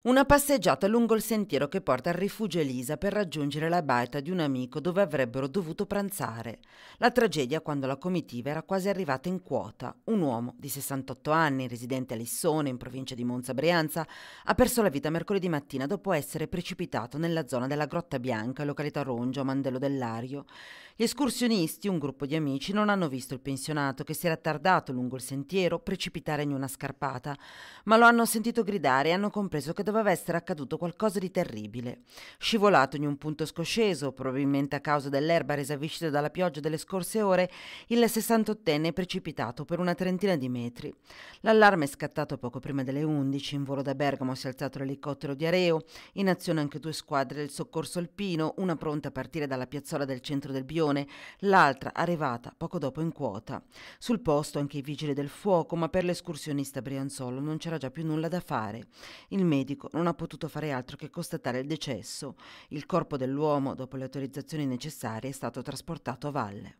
Una passeggiata lungo il sentiero che porta al rifugio Elisa per raggiungere la baita di un amico dove avrebbero dovuto pranzare. La tragedia quando la comitiva era quasi arrivata in quota. Un uomo di 68 anni, residente a Lissone, in provincia di Monza Brianza, ha perso la vita mercoledì mattina dopo essere precipitato nella zona della Grotta Bianca, località Rongio, a Mandello dell'Ario. Gli escursionisti, un gruppo di amici, non hanno visto il pensionato che si era tardato lungo il sentiero precipitare in una scarpata, ma lo hanno sentito gridare e hanno compreso che doveva essere accaduto qualcosa di terribile. Scivolato in un punto scosceso, probabilmente a causa dell'erba resa viscida dalla pioggia delle scorse ore, il 68enne è precipitato per una trentina di metri. L'allarme è scattato poco prima delle 11. In volo da Bergamo si è alzato l'elicottero di Areo, in azione anche due squadre del soccorso alpino, una pronta a partire dalla piazzola del centro del Bione, l'altra arrivata poco dopo in quota. Sul posto anche i vigili del fuoco, ma per l'escursionista Brianzolo non c'era già più nulla da fare. Il medico medico non ha potuto fare altro che constatare il decesso. Il corpo dell'uomo, dopo le autorizzazioni necessarie, è stato trasportato a valle.